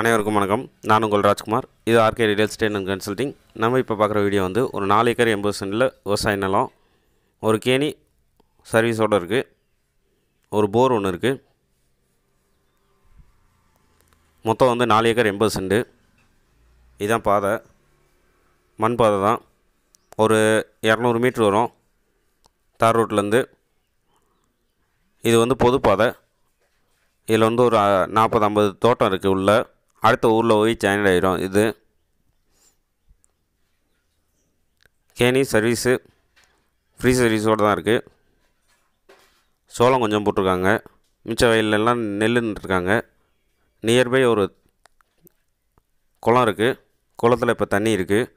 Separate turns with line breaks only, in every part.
அனைவருக்கும் வணக்கம் நான் உங்கள் ராஜ்குமார் இது RK real estate and consulting நம்ம இப்போ பார்க்குற வீடியோ வந்து ஒரு நாலு ஏக்கர் எண்பது சென்டில் விவசாய நிலம் ஒரு கேணி சர்வீஸோடு இருக்குது ஒரு போர் ஒன்று இருக்குது மொத்தம் வந்து நாலு ஏக்கர் எண்பது சென்டு இதுதான் பாதை மண் பாதை தான் ஒரு இரநூறு மீட்ரு வரும் தார் ரோட்லேருந்து இது வந்து பொது பாதை இதில் வந்து ஒரு நாற்பது ஐம்பது தோட்டம் இருக்குது உள்ளே அடுத்த ஊரில் போய் ஜாயின் ஆகிரும் இது கேணி சர்வீஸு ஃப்ரீ சர்வீஸோடு தான் இருக்குது சோளம் கொஞ்சம் போட்டிருக்காங்க மிச்ச வயல்லெல்லாம் நெல்லுன்னுருக்காங்க நியர்பை ஒரு குளம் இருக்குது குளத்தில் இப்போ தண்ணி இருக்குது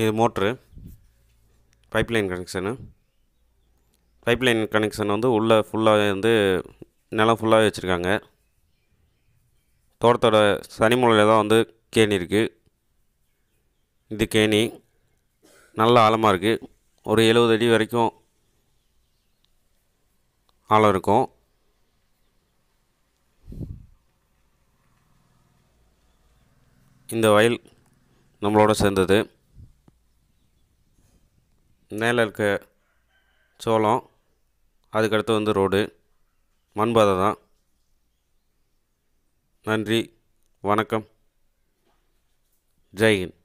இது motor pipeline connection pipeline connection வந்து உள்ளே ஃபுல்லாக வந்து நிலம் ஃபுல்லாகவே வச்சுருக்காங்க தோட்டத்தோட சனிமூலையில் தான் வந்து கேணி இருக்குது இது கேணி நல்ல ஆழமாக இருக்குது ஒரு எழுபது அடி வரைக்கும் ஆழம் இருக்கும் இந்த வயல் நம்மளோட சேர்ந்தது மேலே இருக்க சோளம் அதுக்கடுத்து வந்து ரோடு மண்பாதை தான் நன்றி வணக்கம் ஜெய்ஹிந்த்